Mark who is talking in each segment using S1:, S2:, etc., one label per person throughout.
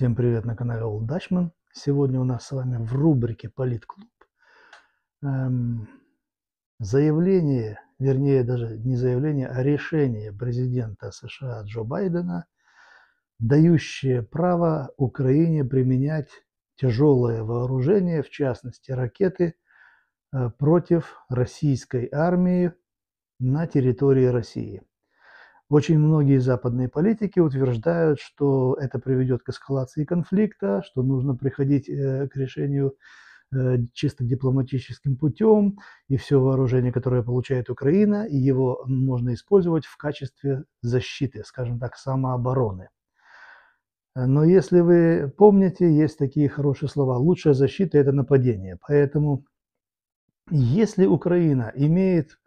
S1: Всем привет на канале Old Dutchman. Сегодня у нас с вами в рубрике Политклуб эм, заявление, вернее даже не заявление, а решение президента США Джо Байдена, дающее право Украине применять тяжелое вооружение, в частности ракеты, э, против российской армии на территории России. Очень многие западные политики утверждают, что это приведет к эскалации конфликта, что нужно приходить э, к решению э, чисто дипломатическим путем, и все вооружение, которое получает Украина, и его можно использовать в качестве защиты, скажем так, самообороны. Но если вы помните, есть такие хорошие слова. Лучшая защита – это нападение. Поэтому если Украина имеет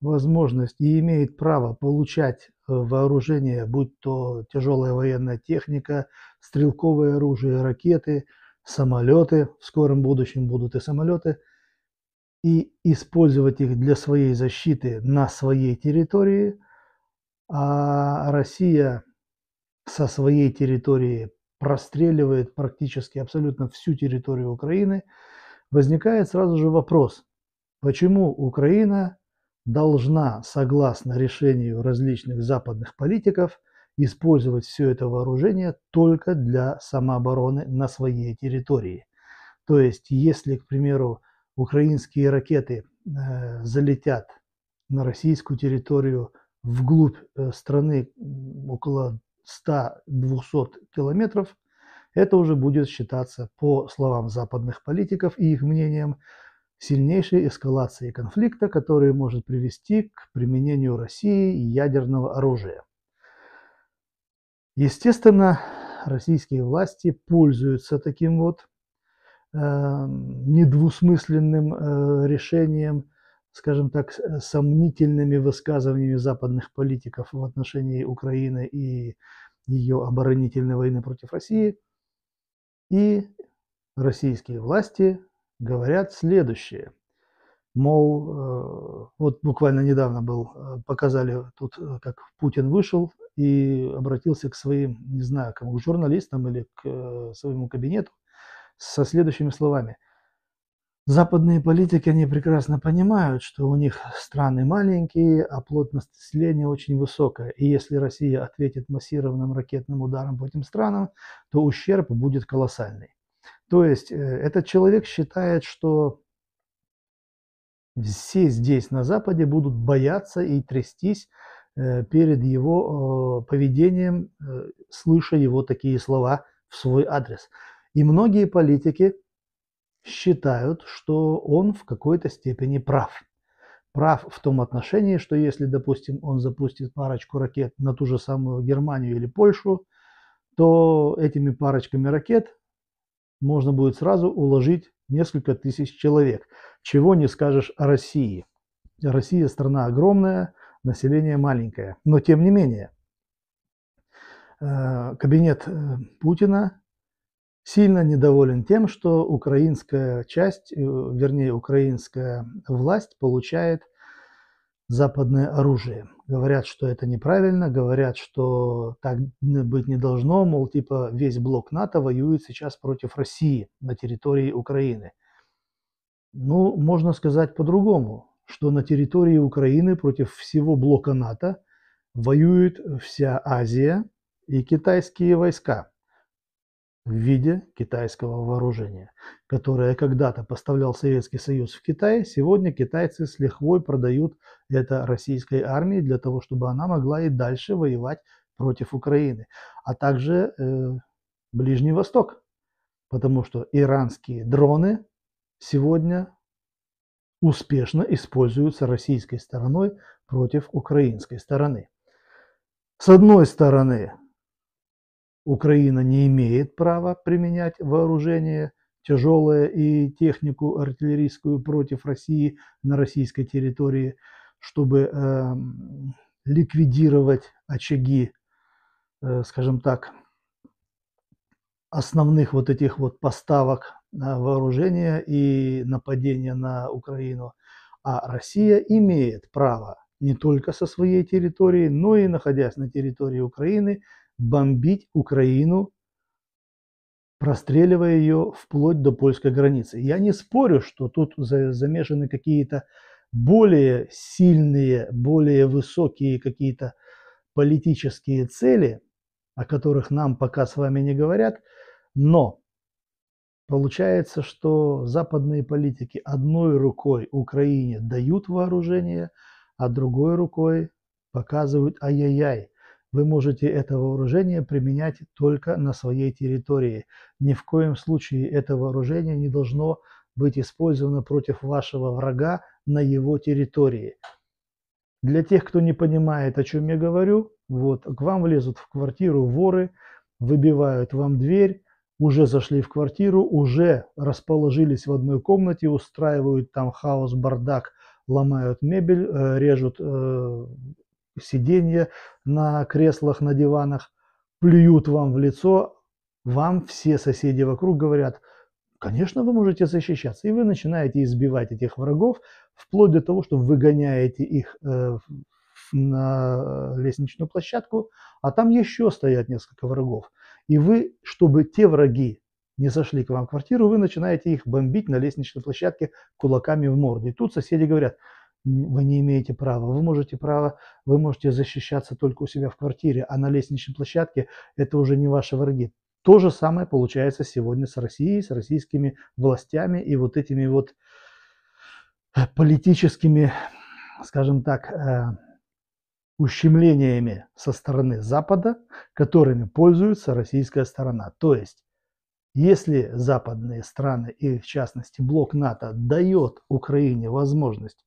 S1: возможность и имеет право получать э, вооружение, будь то тяжелая военная техника, стрелковое оружие, ракеты, самолеты, в скором будущем будут и самолеты, и использовать их для своей защиты на своей территории, а Россия со своей территории простреливает практически абсолютно всю территорию Украины, возникает сразу же вопрос, почему Украина должна, согласно решению различных западных политиков, использовать все это вооружение только для самообороны на своей территории. То есть, если, к примеру, украинские ракеты э, залетят на российскую территорию вглубь э, страны около 100-200 километров, это уже будет считаться, по словам западных политиков и их мнениям, сильнейшей эскалации конфликта, который может привести к применению России ядерного оружия. Естественно, российские власти пользуются таким вот э, недвусмысленным э, решением, скажем так, э, сомнительными высказываниями западных политиков в отношении Украины и ее оборонительной войны против России. И российские власти говорят следующее. Мол, э, вот буквально недавно был, э, показали тут, э, как Путин вышел и обратился к своим, не знаю, кому, к журналистам или к своему кабинету со следующими словами. Западные политики, они прекрасно понимают, что у них страны маленькие, а плотность населения очень высокая. И если Россия ответит массированным ракетным ударом по этим странам, то ущерб будет колоссальный. То есть э, этот человек считает, что все здесь, на Западе, будут бояться и трястись э, перед его э, поведением, слыша его такие слова в свой адрес. И многие политики считают, что он в какой-то степени прав. Прав в том отношении, что если, допустим, он запустит парочку ракет на ту же самую Германию или Польшу, то этими парочками ракет можно будет сразу уложить несколько тысяч человек, чего не скажешь о России. Россия страна огромная, население маленькое, но тем не менее э, кабинет э, Путина сильно недоволен тем, что украинская часть, э, вернее, украинская власть получает западное оружие говорят, что это неправильно, говорят, что так быть не должно, мол, типа весь блок НАТО воюет сейчас против России на территории Украины. Ну, можно сказать по-другому, что на территории Украины против всего блока НАТО воюет вся Азия и китайские войска в виде китайского вооружения, которое когда-то поставлял Советский Союз в Китай, сегодня китайцы с лихвой продают это российской армии для того, чтобы она могла и дальше воевать против Украины, а также э, Ближний Восток, потому что иранские дроны сегодня успешно используются российской стороной против украинской стороны. С одной стороны, Украина не имеет права применять вооружение тяжелое и технику артиллерийскую против России на российской территории, чтобы э, ликвидировать очаги, э, скажем так, основных вот этих вот поставок вооружения и нападения на Украину. А Россия имеет право не только со своей территории, но и находясь на территории Украины, бомбить Украину, простреливая ее вплоть до польской границы. Я не спорю, что тут замешаны какие-то более сильные, более высокие какие-то политические цели, о которых нам пока с вами не говорят, но получается, что западные политики одной рукой Украине дают вооружение, а другой рукой показывают ай-яй-яй, вы можете это вооружение применять только на своей территории. Ни в коем случае это вооружение не должно быть использовано против вашего врага на его территории. Для тех, кто не понимает, о чем я говорю, вот к вам влезут в квартиру воры, выбивают вам дверь, уже зашли в квартиру, уже расположились в одной комнате, устраивают там хаос, бардак, ломают мебель, э, режут э, сиденья на креслах, на диванах, плюют вам в лицо, вам все соседи вокруг говорят, конечно, вы можете защищаться. И вы начинаете избивать этих врагов, вплоть до того, что выгоняете их э, на лестничную площадку, а там еще стоят несколько врагов. И вы, чтобы те враги не зашли к вам в квартиру, вы начинаете их бомбить на лестничной площадке кулаками в морду. И тут соседи говорят, вы не имеете права. Вы можете право, вы можете защищаться только у себя в квартире, а на лестничной площадке это уже не ваши враги. То же самое получается сегодня с Россией, с российскими властями и вот этими вот э, политическими, скажем так, э, ущемлениями со стороны Запада, которыми пользуется российская сторона. То есть, если западные страны и в частности блок НАТО дает Украине возможность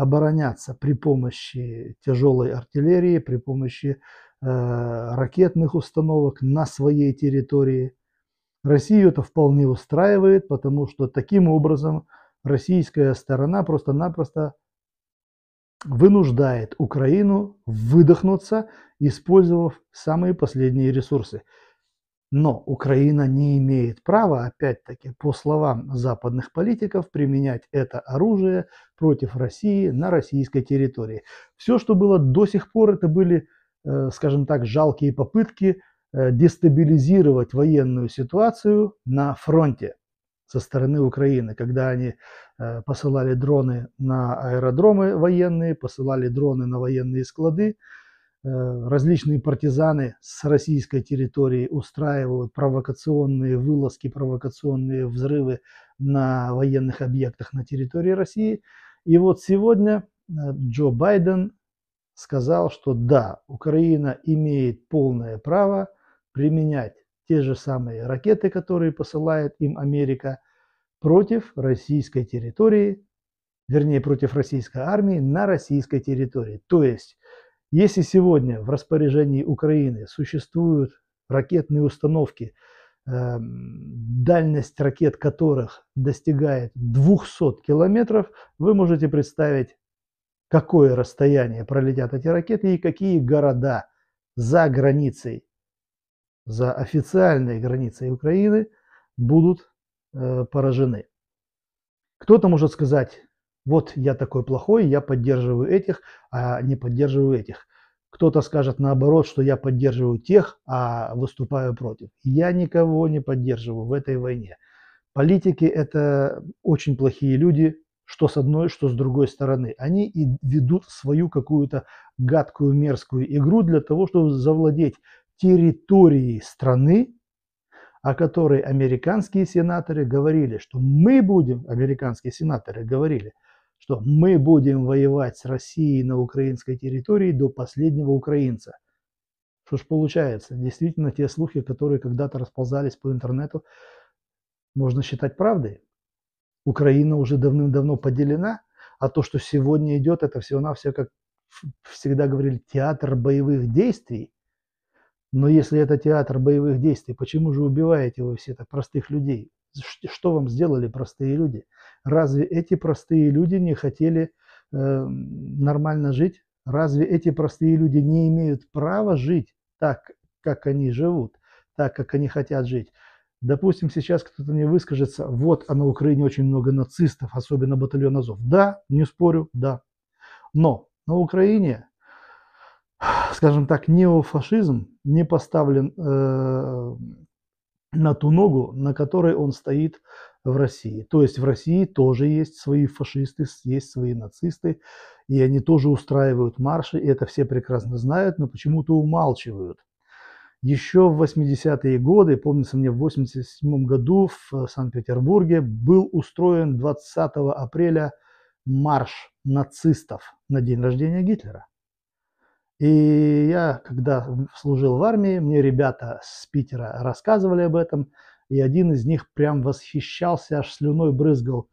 S1: обороняться при помощи тяжелой артиллерии, при помощи э, ракетных установок на своей территории. Россию это вполне устраивает, потому что таким образом российская сторона просто-напросто вынуждает Украину выдохнуться, использовав самые последние ресурсы. Но Украина не имеет права, опять-таки, по словам западных политиков, применять это оружие против России на российской территории. Все, что было до сих пор, это были, э, скажем так, жалкие попытки э, дестабилизировать военную ситуацию на фронте со стороны Украины, когда они э, посылали дроны на аэродромы военные, посылали дроны на военные склады, Э, различные партизаны с российской территории устраивают провокационные вылазки, провокационные взрывы на военных объектах на территории России. И вот сегодня э, Джо Байден сказал, что да, Украина имеет полное право применять те же самые ракеты, которые посылает им Америка, против российской территории, вернее, против российской армии на российской территории. То есть если сегодня в распоряжении Украины существуют ракетные установки, эм, дальность ракет которых достигает 200 километров, вы можете представить, какое расстояние пролетят эти ракеты и какие города за границей, за официальной границей Украины будут э, поражены. Кто-то может сказать, вот я такой плохой, я поддерживаю этих, а не поддерживаю этих. Кто-то скажет наоборот, что я поддерживаю тех, а выступаю против. Я никого не поддерживаю в этой войне. Политики – это очень плохие люди, что с одной, что с другой стороны. Они и ведут свою какую-то гадкую, мерзкую игру для того, чтобы завладеть территорией страны, о которой американские сенаторы говорили, что мы будем, американские сенаторы говорили – что мы будем воевать с Россией на украинской территории до последнего украинца. Что ж получается, действительно те слухи, которые когда-то расползались по интернету, можно считать правдой. Украина уже давным-давно поделена, а то, что сегодня идет, это всего-навсего, как всегда говорили, театр боевых действий. Но если это театр боевых действий, почему же убиваете вы все так простых людей? Что вам сделали простые люди? Разве эти простые люди не хотели э, нормально жить? Разве эти простые люди не имеют права жить так, как они живут, так, как они хотят жить? Допустим, сейчас кто-то мне выскажется, вот, а на Украине очень много нацистов, особенно батальон Азов. Да, не спорю, да. Но на Украине, скажем так, неофашизм не поставлен э, на ту ногу, на которой он стоит в России. То есть в России тоже есть свои фашисты, есть свои нацисты, и они тоже устраивают марши, и это все прекрасно знают, но почему-то умалчивают. Еще в 80-е годы, помнится мне, в 87 году в э, Санкт-Петербурге был устроен 20 апреля марш нацистов на день рождения Гитлера. И я, когда служил в армии, мне ребята с Питера рассказывали об этом, и один из них прям восхищался, аж слюной брызгал,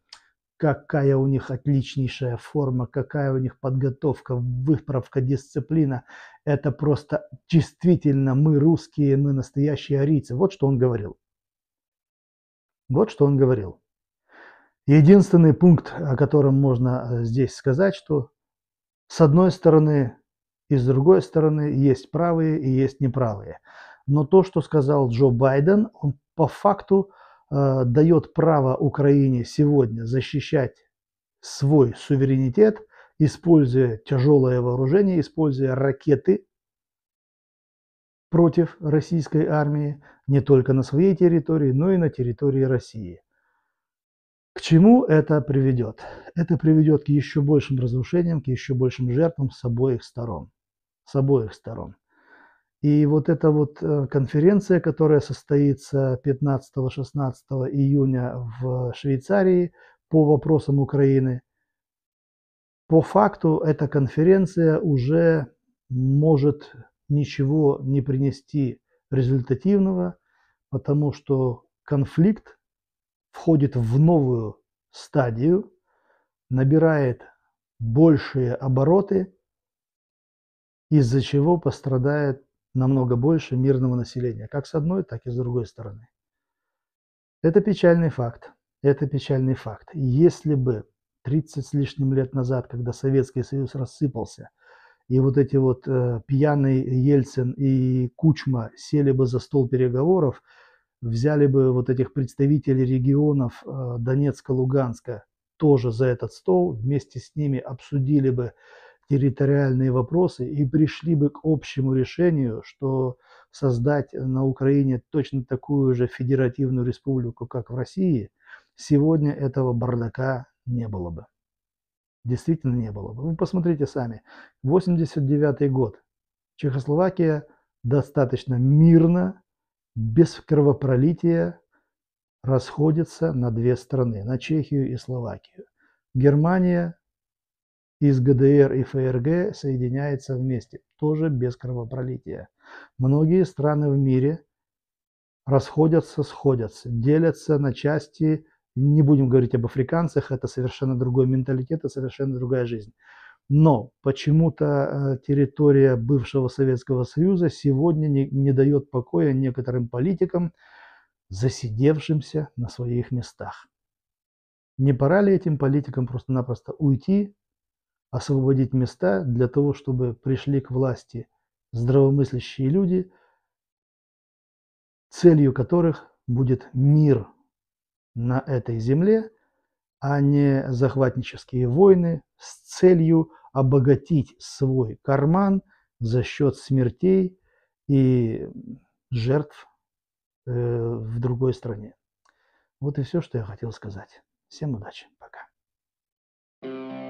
S1: какая у них отличнейшая форма, какая у них подготовка, выправка, дисциплина. Это просто действительно мы русские, мы настоящие арийцы. Вот что он говорил. Вот что он говорил. Единственный пункт, о котором можно э, здесь сказать, что с одной стороны и с другой стороны, есть правые и есть неправые. Но то, что сказал Джо Байден, он по факту э, дает право Украине сегодня защищать свой суверенитет, используя тяжелое вооружение, используя ракеты против российской армии не только на своей территории, но и на территории России. К чему это приведет? Это приведет к еще большим разрушениям, к еще большим жертвам с обоих сторон с обоих сторон. И вот эта вот э, конференция, которая состоится 15-16 июня в Швейцарии по вопросам Украины, по факту эта конференция уже может ничего не принести результативного, потому что конфликт входит в новую стадию, набирает большие обороты – из-за чего пострадает намного больше мирного населения, как с одной, так и с другой стороны. Это печальный факт. Это печальный факт. Если бы 30 с лишним лет назад, когда Советский Союз рассыпался, и вот эти вот э, пьяный Ельцин и Кучма сели бы за стол переговоров, взяли бы вот этих представителей регионов э, Донецка, Луганска тоже за этот стол, вместе с ними обсудили бы территориальные вопросы и пришли бы к общему решению, что создать на Украине точно такую же федеративную республику, как в России, сегодня этого бардака не было бы. Действительно не было бы. Вы посмотрите сами. 89 год. Чехословакия достаточно мирно, без кровопролития расходится на две страны, на Чехию и Словакию. Германия из ГДР и ФРГ соединяется вместе, тоже без кровопролития. Многие страны в мире расходятся, сходятся, делятся на части. Не будем говорить об африканцах, это совершенно другой менталитет, это совершенно другая жизнь. Но почему-то э, территория бывшего Советского Союза сегодня не, не дает покоя некоторым политикам, засидевшимся на своих местах. Не пора ли этим политикам просто-напросто уйти освободить места для того, чтобы пришли к власти здравомыслящие люди, целью которых будет мир на этой земле, а не захватнические войны с целью обогатить свой карман за счет смертей и жертв э, в другой стране. Вот и все, что я хотел сказать. Всем удачи. Пока. thank you